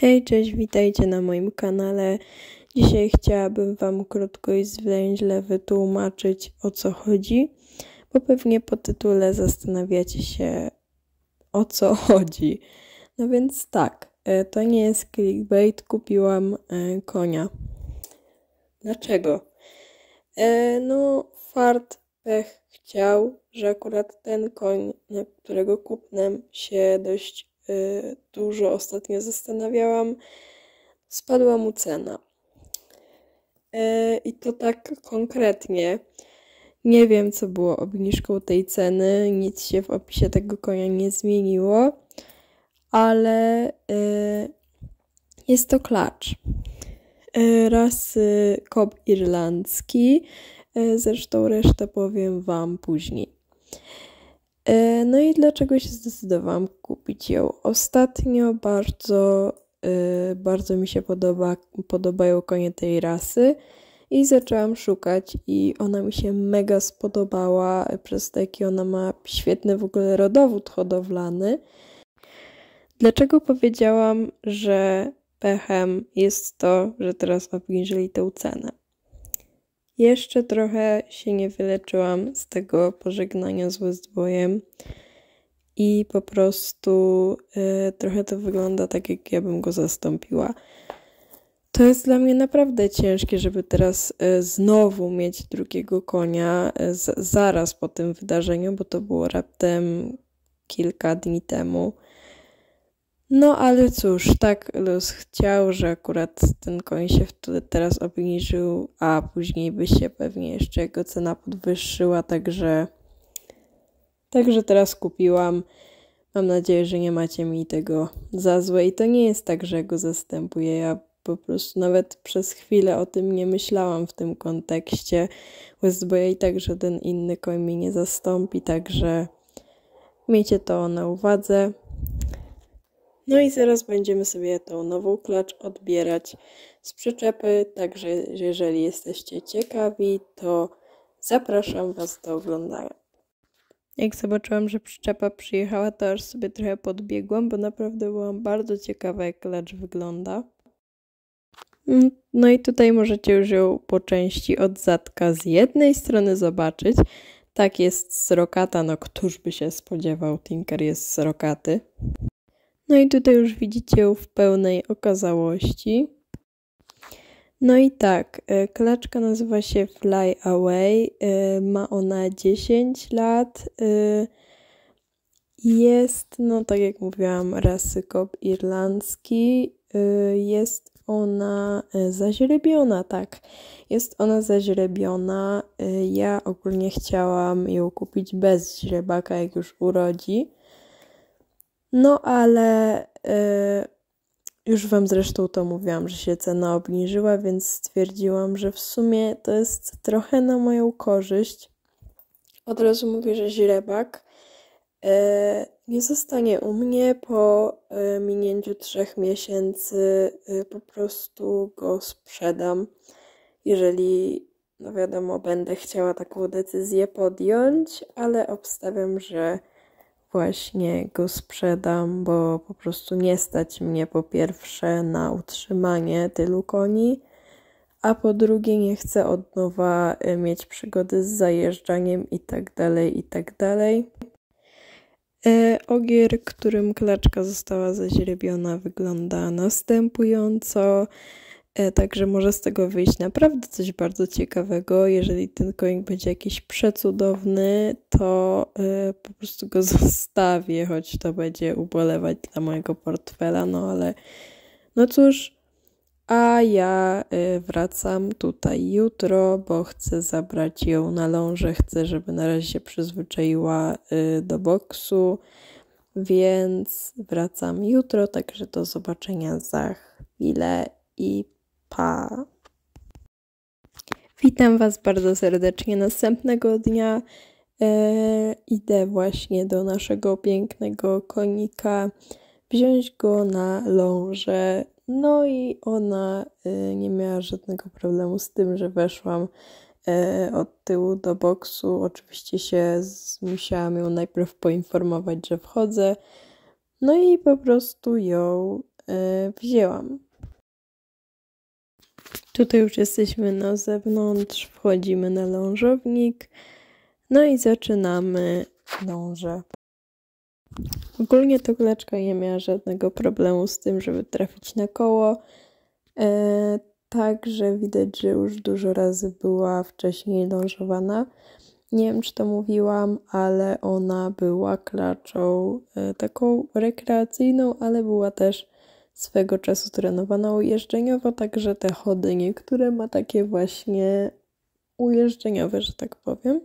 Hej, cześć, witajcie na moim kanale. Dzisiaj chciałabym Wam krótko i zwięźle wytłumaczyć o co chodzi, bo pewnie po tytule zastanawiacie się o co chodzi. No więc tak, e, to nie jest clickbait, kupiłam e, konia. Dlaczego? E, no, fart, pech chciał, że akurat ten koń, na którego kupnem się dość Y, dużo ostatnio zastanawiałam, spadła mu cena. Y, I to tak konkretnie. Nie wiem, co było obniżką tej ceny, nic się w opisie tego konia nie zmieniło, ale y, jest to klacz Raz kop irlandzki. Zresztą resztę powiem Wam później. E, no i dlaczego się zdecydowałam kupić ją? Ostatnio bardzo, e, bardzo mi się podoba, podobają konie tej rasy i zaczęłam szukać i ona mi się mega spodobała przez to, jaki ona ma świetny w ogóle rodowód hodowlany. Dlaczego powiedziałam, że pechem jest to, że teraz obniżyli tę cenę? Jeszcze trochę się nie wyleczyłam z tego pożegnania z Westboyem i po prostu y, trochę to wygląda tak, jak ja bym go zastąpiła. To jest dla mnie naprawdę ciężkie, żeby teraz y, znowu mieć drugiego konia e, z zaraz po tym wydarzeniu, bo to było raptem kilka dni temu. No ale cóż, tak los chciał, że akurat ten koń się wtedy teraz obniżył, a później by się pewnie jeszcze jego cena podwyższyła, także także teraz kupiłam. Mam nadzieję, że nie macie mi tego za złe i to nie jest tak, że go zastępuję. Ja po prostu nawet przez chwilę o tym nie myślałam w tym kontekście, bo ja i tak żaden inny koń mi nie zastąpi, także miejcie to na uwadze. No i zaraz będziemy sobie tą nową klacz odbierać z przyczepy, także jeżeli jesteście ciekawi, to zapraszam Was do oglądania. Jak zobaczyłam, że przyczepa przyjechała, to aż sobie trochę podbiegłam, bo naprawdę byłam bardzo ciekawa, jak klacz wygląda. Mm, no i tutaj możecie już ją po części od zadka z jednej strony zobaczyć. Tak jest srokata, no któż by się spodziewał, Tinker jest srokaty. No i tutaj już widzicie ją w pełnej okazałości. No i tak, e, klaczka nazywa się Fly Away, e, ma ona 10 lat, e, jest, no tak jak mówiłam, rasy kop irlandzki, jest ona zaźrebiona, tak. Jest ona zaźrebiona. Ja ogólnie chciałam ją kupić bez źrebaka, jak już urodzi. No ale y, już Wam zresztą to mówiłam, że się cena obniżyła, więc stwierdziłam, że w sumie to jest trochę na moją korzyść. Od razu mówię, że źrebak y, nie zostanie u mnie po y, minięciu trzech miesięcy. po prostu go sprzedam. Jeżeli no wiadomo, będę chciała taką decyzję podjąć, ale obstawiam, że właśnie go sprzedam, bo po prostu nie stać mnie po pierwsze na utrzymanie tylu koni, a po drugie nie chcę od nowa y, mieć przygody z zajeżdżaniem i tak dalej, i tak dalej. Y, ogier, którym klaczka została zaźrebiona, wygląda następująco. E, także może z tego wyjść naprawdę coś bardzo ciekawego. Jeżeli ten konik będzie jakiś przecudowny, to e, po prostu go zostawię, choć to będzie ubolewać dla mojego portfela, no ale no cóż. A ja e, wracam tutaj jutro, bo chcę zabrać ją na lążę. Chcę, żeby na razie się przyzwyczaiła do boksu. Więc wracam jutro, także do zobaczenia za chwilę i Pa. Witam Was bardzo serdecznie. Następnego dnia e, idę właśnie do naszego pięknego konika, wziąć go na lążę. No i ona e, nie miała żadnego problemu z tym, że weszłam e, od tyłu do boksu. Oczywiście się z, musiałam ją najpierw poinformować, że wchodzę. No i po prostu ją e, wzięłam. Tutaj już jesteśmy na zewnątrz, wchodzimy na lążownik, no i zaczynamy lążę. Ogólnie to kuleczka nie miała żadnego problemu z tym, żeby trafić na koło. E, także widać, że już dużo razy była wcześniej lążowana. Nie wiem, czy to mówiłam, ale ona była klaczą e, taką rekreacyjną, ale była też swego czasu trenowana ujeżdżeniowo, także te chody niektóre ma takie właśnie ujeżdżeniowe, że tak powiem.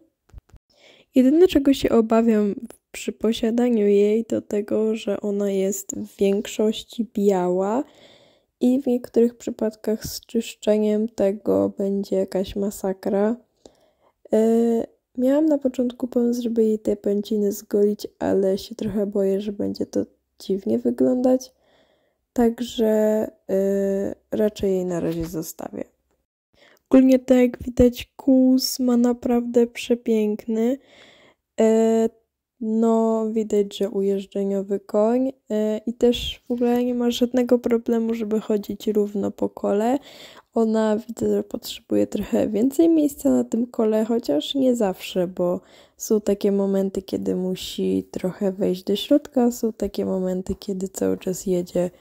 Jedyne, czego się obawiam przy posiadaniu jej, to tego, że ona jest w większości biała i w niektórych przypadkach z czyszczeniem tego będzie jakaś masakra. Yy, miałam na początku pomysł, żeby jej te pęciny zgolić, ale się trochę boję, że będzie to dziwnie wyglądać. Także yy, raczej jej na razie zostawię. Ogólnie tak jak widać, kus ma naprawdę przepiękny. Y, no, widać, że ujeżdżeniowy koń y, i też w ogóle nie ma żadnego problemu, żeby chodzić równo po kole. Ona widzę, że potrzebuje trochę więcej miejsca na tym kole, chociaż nie zawsze, bo są takie momenty, kiedy musi trochę wejść do środka, są takie momenty, kiedy cały czas jedzie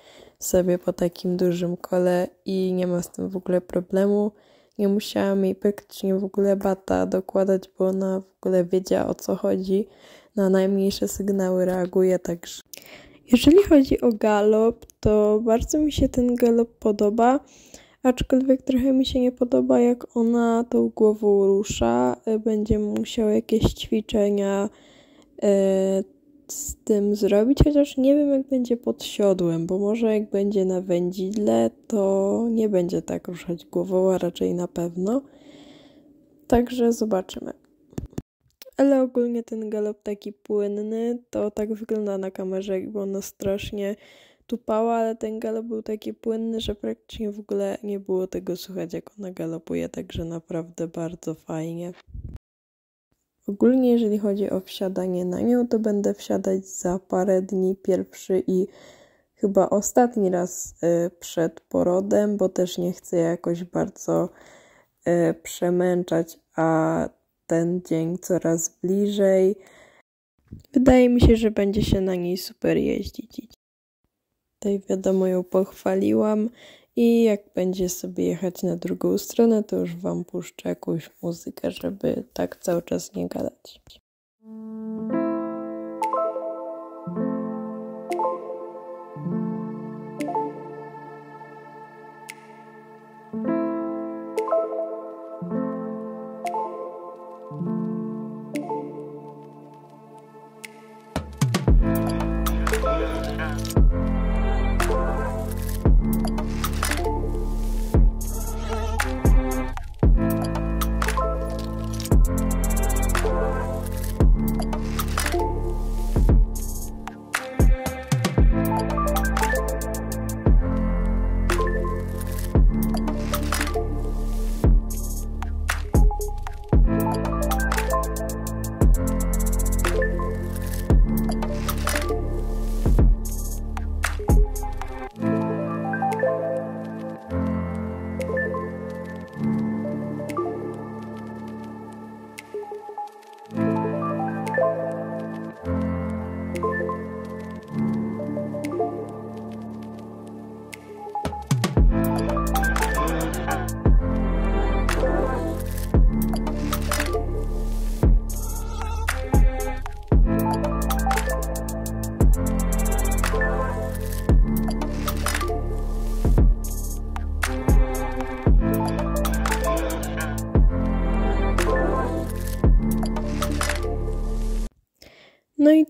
sobie po takim dużym kole i nie ma z tym w ogóle problemu. Nie musiałam jej praktycznie w ogóle bata dokładać, bo ona w ogóle wiedziała o co chodzi. Na najmniejsze sygnały reaguje także. Jeżeli chodzi o galop, to bardzo mi się ten galop podoba, aczkolwiek trochę mi się nie podoba, jak ona tą głową rusza. będzie musiał jakieś ćwiczenia e, z tym zrobić, chociaż nie wiem, jak będzie pod siodłem, bo może jak będzie na wędzidle, to nie będzie tak ruszać głową, a raczej na pewno. Także zobaczymy. Ale ogólnie ten galop taki płynny, to tak wygląda na kamerze, jakby ona strasznie tupała, ale ten galop był taki płynny, że praktycznie w ogóle nie było tego słychać, jak ona galopuje, także naprawdę bardzo fajnie. Ogólnie jeżeli chodzi o wsiadanie na nią, to będę wsiadać za parę dni pierwszy i chyba ostatni raz e, przed porodem, bo też nie chcę jakoś bardzo e, przemęczać, a ten dzień coraz bliżej. Wydaje mi się, że będzie się na niej super jeździć. Tutaj wiadomo ją pochwaliłam i jak będzie sobie jechać na drugą stronę, to już Wam puszczę jakąś muzykę, żeby tak cały czas nie gadać.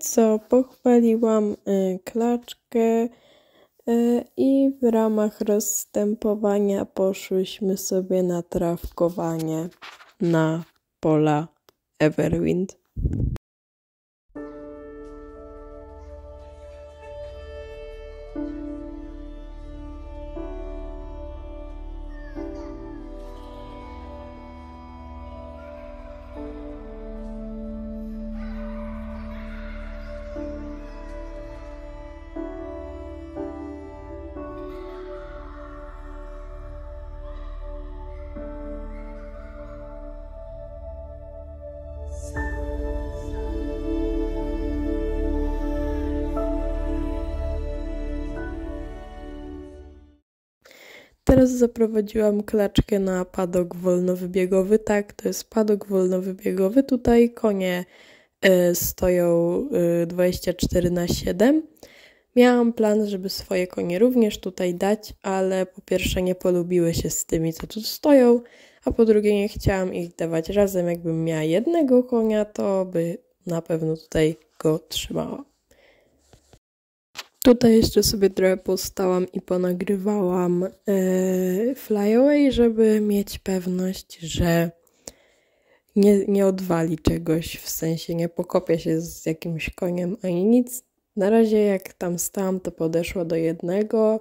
co pochwaliłam y, klaczkę y, i w ramach rozstępowania poszłyśmy sobie na trawkowanie na pola Everwind. zaprowadziłam klaczkę na padok wolnowybiegowy. Tak, to jest padok wolnowybiegowy. Tutaj konie e, stoją 24 e, na 7. Miałam plan, żeby swoje konie również tutaj dać, ale po pierwsze nie polubiły się z tymi, co tu stoją, a po drugie nie chciałam ich dawać razem. Jakbym miała jednego konia, to by na pewno tutaj go trzymała. Tutaj jeszcze sobie trochę postałam i ponagrywałam yy, flyaway, żeby mieć pewność, że nie, nie odwali czegoś, w sensie nie pokopię się z jakimś koniem ani nic. Na razie jak tam stałam, to podeszła do jednego,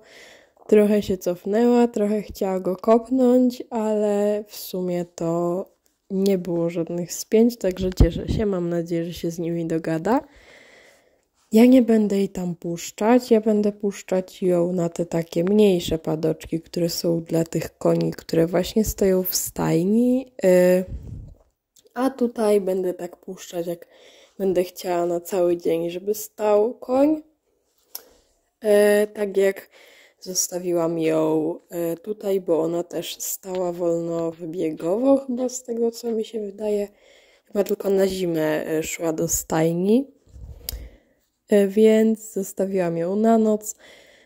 trochę się cofnęła, trochę chciała go kopnąć, ale w sumie to nie było żadnych spięć, także cieszę się, mam nadzieję, że się z nimi dogada. Ja nie będę jej tam puszczać, ja będę puszczać ją na te takie mniejsze padoczki, które są dla tych koni, które właśnie stoją w stajni. Y, a tutaj będę tak puszczać, jak będę chciała na cały dzień, żeby stał koń. Y, tak jak zostawiłam ją y, tutaj, bo ona też stała wolno wybiegowo, chyba z tego co mi się wydaje. Chyba tylko na zimę szła do stajni więc zostawiłam ją na noc.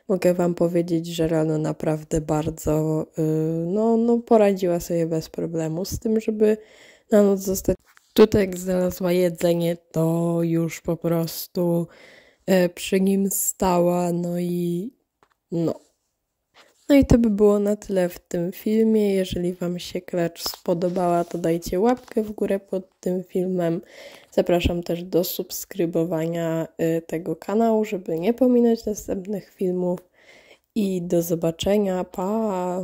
Mogę Wam powiedzieć, że rano naprawdę bardzo y, no, no poradziła sobie bez problemu z tym, żeby na noc zostać. Tutaj jak znalazła jedzenie, to już po prostu e, przy nim stała, no i no, no i to by było na tyle w tym filmie. Jeżeli Wam się klacz spodobała, to dajcie łapkę w górę pod tym filmem. Zapraszam też do subskrybowania y, tego kanału, żeby nie pominąć następnych filmów. I do zobaczenia. Pa!